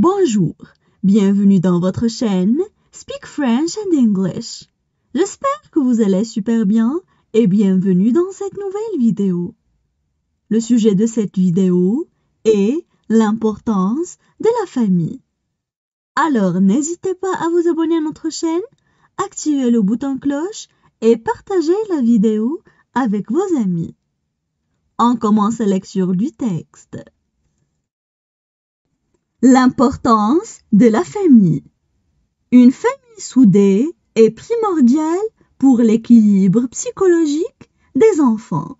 Bonjour, bienvenue dans votre chaîne Speak French and English. J'espère que vous allez super bien et bienvenue dans cette nouvelle vidéo. Le sujet de cette vidéo est l'importance de la famille. Alors n'hésitez pas à vous abonner à notre chaîne, activer le bouton cloche et partager la vidéo avec vos amis. On commence la lecture du texte. L'importance de la famille. Une famille soudée est primordiale pour l'équilibre psychologique des enfants.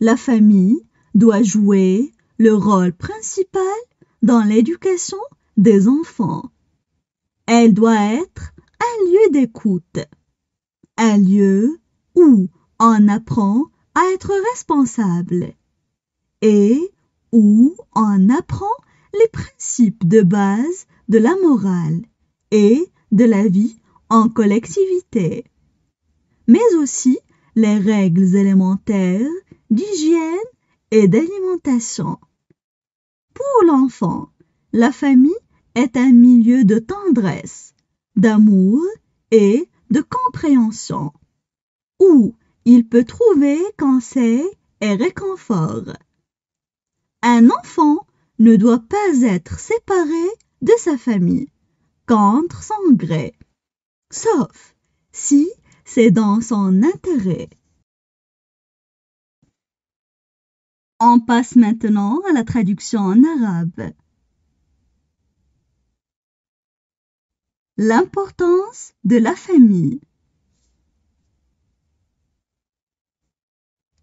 La famille doit jouer le rôle principal dans l'éducation des enfants. Elle doit être un lieu d'écoute, un lieu où on apprend à être responsable et où on apprend les principes de base de la morale et de la vie en collectivité, mais aussi les règles élémentaires d'hygiène et d'alimentation. Pour l'enfant, la famille est un milieu de tendresse, d'amour et de compréhension, où il peut trouver conseil et réconfort. Un enfant ne doit pas être séparé de sa famille contre son gré, sauf si c'est dans son intérêt. On passe maintenant à la traduction en arabe. L'importance de la famille.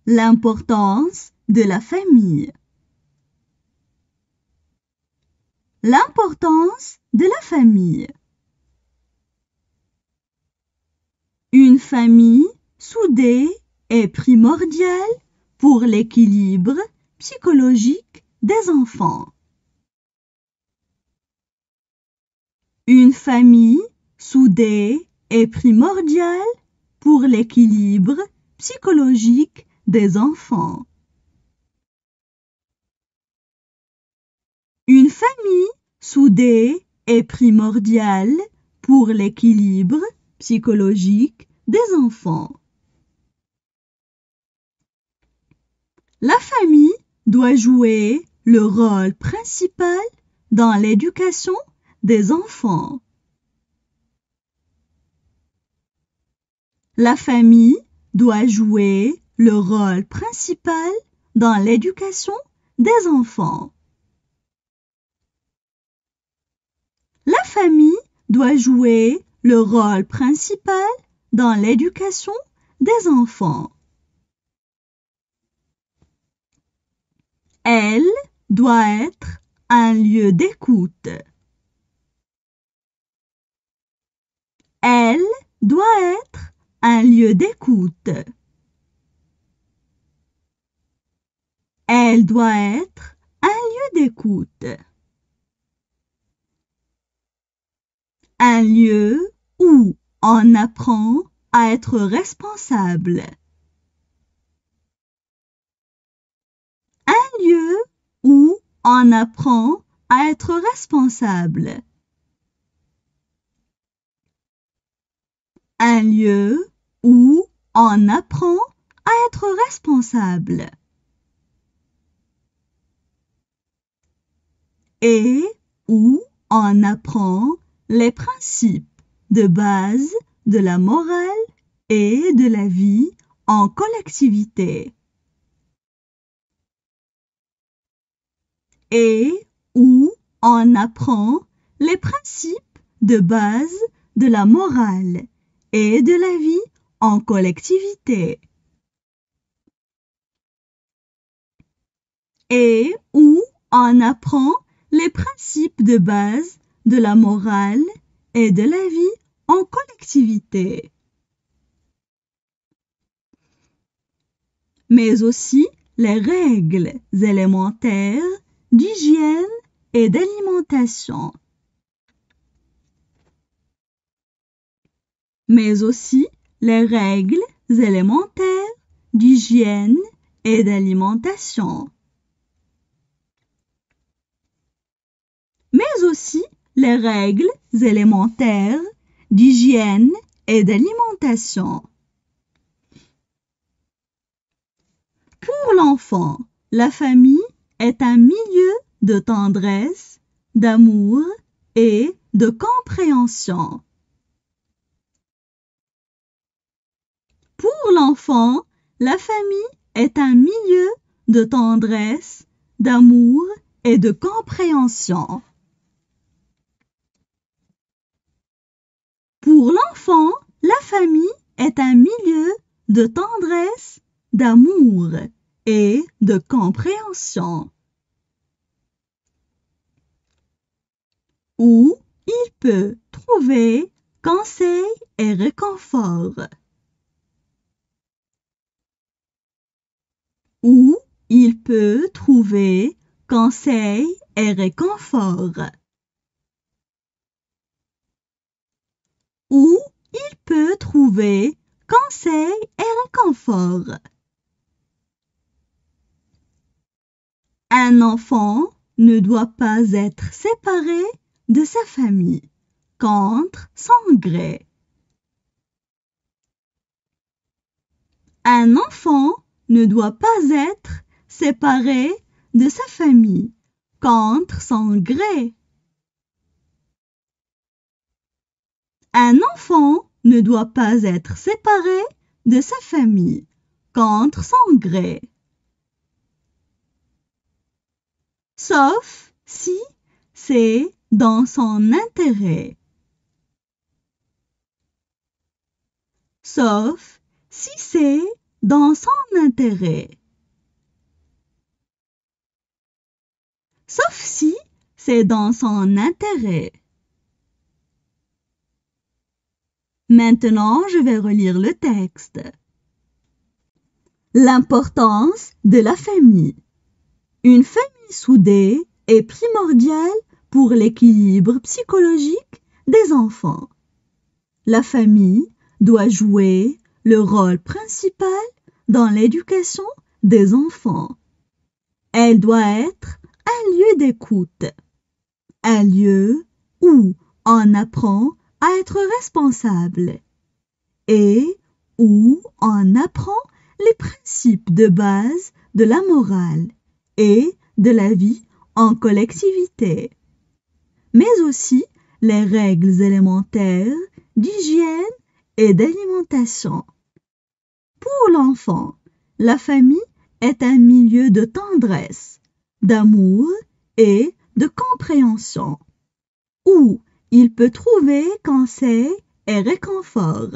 L'importance de la famille. L'importance de la famille. Une famille soudée est primordiale pour l'équilibre psychologique des enfants. Une famille soudée est primordiale pour l'équilibre psychologique des enfants. Une famille Soudé est primordial pour l'équilibre psychologique des enfants. La famille doit jouer le rôle principal dans l'éducation des enfants. La famille doit jouer le rôle principal dans l'éducation des enfants. La famille doit jouer le rôle principal dans l'éducation des enfants. Elle doit être un lieu d'écoute. Elle doit être un lieu d'écoute. Elle doit être un lieu d'écoute. un lieu où on apprend à être responsable. Un lieu où on apprend à être responsable. Un lieu où on apprend à être responsable. Et où on apprend les principes de base de la morale et de la vie en collectivité. Et où on apprend les principes de base de la morale et de la vie en collectivité. Et où on apprend les principes de base de la morale et de la vie en collectivité. Mais aussi les règles élémentaires d'hygiène et d'alimentation. Mais aussi les règles élémentaires d'hygiène et d'alimentation. Mais aussi les règles élémentaires d'hygiène et d'alimentation. Pour l'enfant, la famille est un milieu de tendresse, d'amour et de compréhension. Pour l'enfant, la famille est un milieu de tendresse, d'amour et de compréhension. Pour l'enfant, la famille est un milieu de tendresse, d'amour et de compréhension. Où il peut trouver conseil et réconfort. Où il peut trouver conseil et réconfort. où il peut trouver conseil et réconfort. Un enfant ne doit pas être séparé de sa famille contre son gré. Un enfant ne doit pas être séparé de sa famille contre son gré. Un enfant ne doit pas être séparé de sa famille contre son gré, sauf si c'est dans son intérêt, sauf si c'est dans son intérêt, sauf si c'est dans son intérêt. Maintenant, je vais relire le texte. L'importance de la famille. Une famille soudée est primordiale pour l'équilibre psychologique des enfants. La famille doit jouer le rôle principal dans l'éducation des enfants. Elle doit être un lieu d'écoute, un lieu où on apprend être responsable et où on apprend les principes de base de la morale et de la vie en collectivité, mais aussi les règles élémentaires d'hygiène et d'alimentation. Pour l'enfant, la famille est un milieu de tendresse, d'amour et de compréhension, où il peut trouver conseil et réconfort.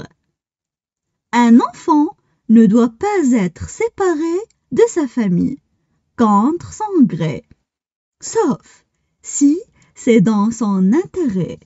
Un enfant ne doit pas être séparé de sa famille contre son gré, sauf si c'est dans son intérêt.